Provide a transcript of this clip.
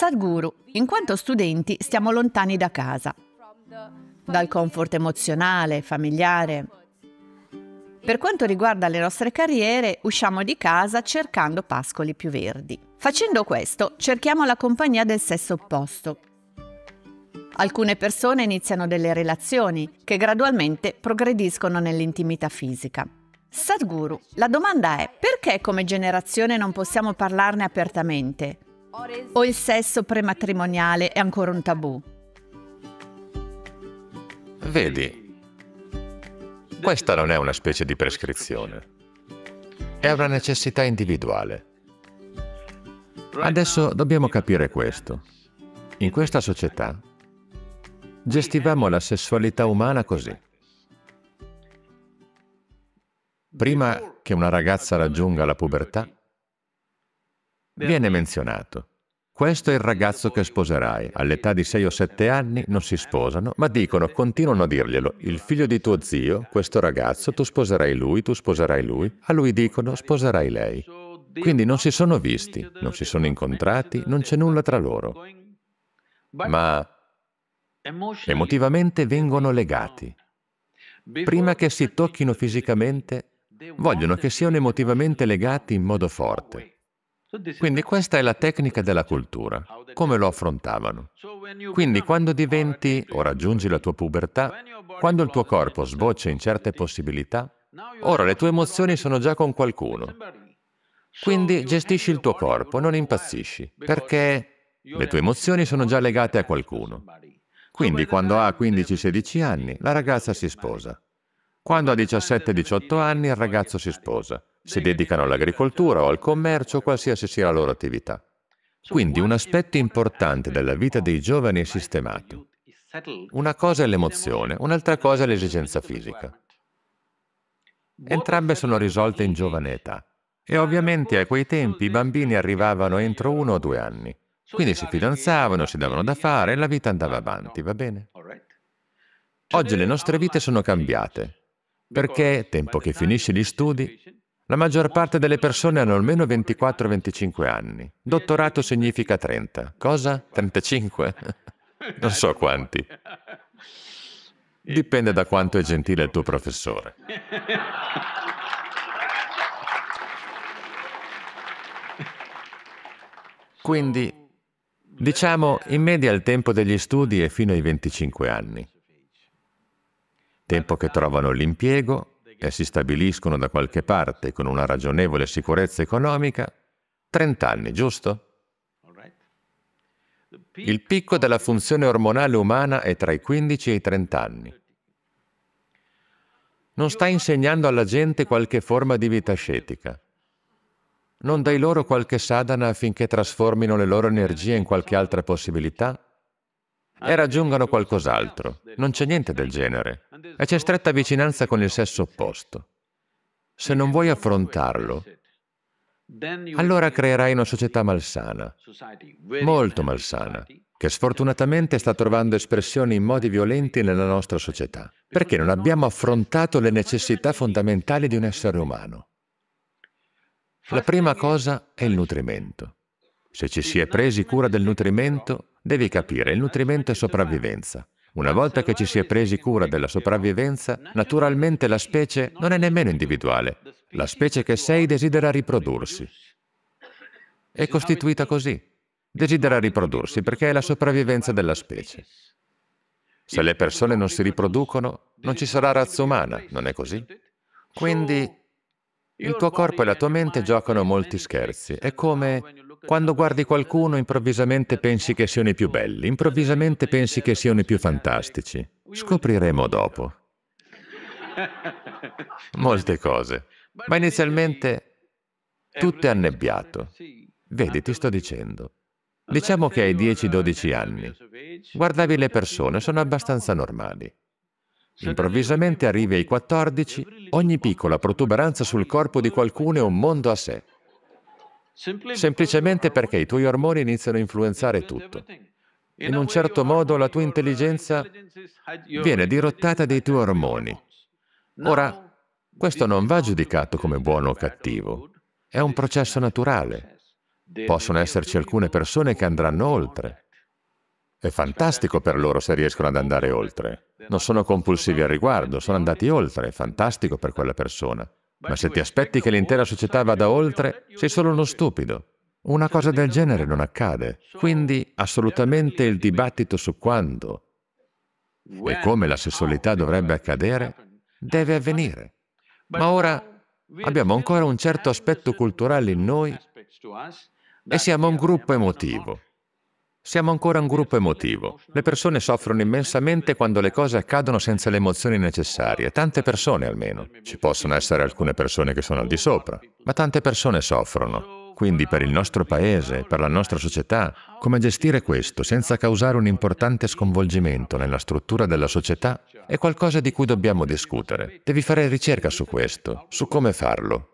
Sadhguru, in quanto studenti stiamo lontani da casa, dal comfort emozionale, familiare. Per quanto riguarda le nostre carriere, usciamo di casa cercando pascoli più verdi. Facendo questo, cerchiamo la compagnia del sesso opposto. Alcune persone iniziano delle relazioni che gradualmente progrediscono nell'intimità fisica. Sadhguru, la domanda è perché come generazione non possiamo parlarne apertamente? o il sesso prematrimoniale è ancora un tabù? Vedi, questa non è una specie di prescrizione, è una necessità individuale. Adesso dobbiamo capire questo. In questa società gestivamo la sessualità umana così. Prima che una ragazza raggiunga la pubertà, viene menzionato. Questo è il ragazzo che sposerai. All'età di 6 o 7 anni non si sposano, ma dicono, continuano a dirglielo, il figlio di tuo zio, questo ragazzo, tu sposerai lui, tu sposerai lui. A lui dicono, sposerai lei. Quindi non si sono visti, non si sono incontrati, non c'è nulla tra loro. Ma emotivamente vengono legati. Prima che si tocchino fisicamente, vogliono che siano emotivamente legati in modo forte. Quindi questa è la tecnica della cultura, come lo affrontavano. Quindi quando diventi o raggiungi la tua pubertà, quando il tuo corpo sboccia in certe possibilità, ora le tue emozioni sono già con qualcuno. Quindi gestisci il tuo corpo, non impazzisci, perché le tue emozioni sono già legate a qualcuno. Quindi quando ha 15-16 anni, la ragazza si sposa. Quando ha 17-18 anni, il ragazzo si sposa si dedicano all'agricoltura o al commercio, qualsiasi sia la loro attività. Quindi un aspetto importante della vita dei giovani è sistemato. Una cosa è l'emozione, un'altra cosa è l'esigenza fisica. Entrambe sono risolte in giovane età. E ovviamente a quei tempi i bambini arrivavano entro uno o due anni. Quindi si fidanzavano, si davano da fare e la vita andava avanti, va bene? Oggi le nostre vite sono cambiate, perché tempo che finisci gli studi, la maggior parte delle persone hanno almeno 24-25 anni. Dottorato significa 30. Cosa? 35? non so quanti. Dipende da quanto è gentile il tuo professore. Quindi, diciamo, in media il tempo degli studi è fino ai 25 anni. Tempo che trovano l'impiego, e si stabiliscono da qualche parte con una ragionevole sicurezza economica, 30 anni, giusto? Il picco della funzione ormonale umana è tra i 15 e i 30 anni. Non stai insegnando alla gente qualche forma di vita ascetica. Non dai loro qualche sadhana affinché trasformino le loro energie in qualche altra possibilità? e raggiungano qualcos'altro. Non c'è niente del genere. E c'è stretta vicinanza con il sesso opposto. Se non vuoi affrontarlo, allora creerai una società malsana, molto malsana, che sfortunatamente sta trovando espressione in modi violenti nella nostra società, perché non abbiamo affrontato le necessità fondamentali di un essere umano. La prima cosa è il nutrimento. Se ci si è presi cura del nutrimento, Devi capire, il nutrimento è sopravvivenza. Una volta che ci si è presi cura della sopravvivenza, naturalmente la specie non è nemmeno individuale. La specie che sei desidera riprodursi. È costituita così. Desidera riprodursi perché è la sopravvivenza della specie. Se le persone non si riproducono, non ci sarà razza umana, non è così? Quindi il tuo corpo e la tua mente giocano molti scherzi. È come quando guardi qualcuno improvvisamente pensi che siano i più belli, improvvisamente pensi che siano i più fantastici. Scopriremo dopo. Molte cose. Ma inizialmente tutto è annebbiato. Vedi, ti sto dicendo. Diciamo che hai 10-12 anni. Guardavi le persone, sono abbastanza normali. Improvvisamente arrivi ai 14, ogni piccola protuberanza sul corpo di qualcuno è un mondo a sé. Semplicemente perché i tuoi ormoni iniziano a influenzare tutto. In un certo modo la tua intelligenza viene dirottata dai tuoi ormoni. Ora, questo non va giudicato come buono o cattivo, è un processo naturale. Possono esserci alcune persone che andranno oltre. È fantastico per loro se riescono ad andare oltre. Non sono compulsivi al riguardo, sono andati oltre, è fantastico per quella persona. Ma se ti aspetti che l'intera società vada oltre, sei solo uno stupido. Una cosa del genere non accade. Quindi assolutamente il dibattito su quando e come la sessualità dovrebbe accadere deve avvenire. Ma ora abbiamo ancora un certo aspetto culturale in noi e siamo un gruppo emotivo. Siamo ancora un gruppo emotivo. Le persone soffrono immensamente quando le cose accadono senza le emozioni necessarie, tante persone almeno. Ci possono essere alcune persone che sono al di sopra, ma tante persone soffrono. Quindi per il nostro paese, per la nostra società, come gestire questo senza causare un importante sconvolgimento nella struttura della società è qualcosa di cui dobbiamo discutere. Devi fare ricerca su questo, su come farlo,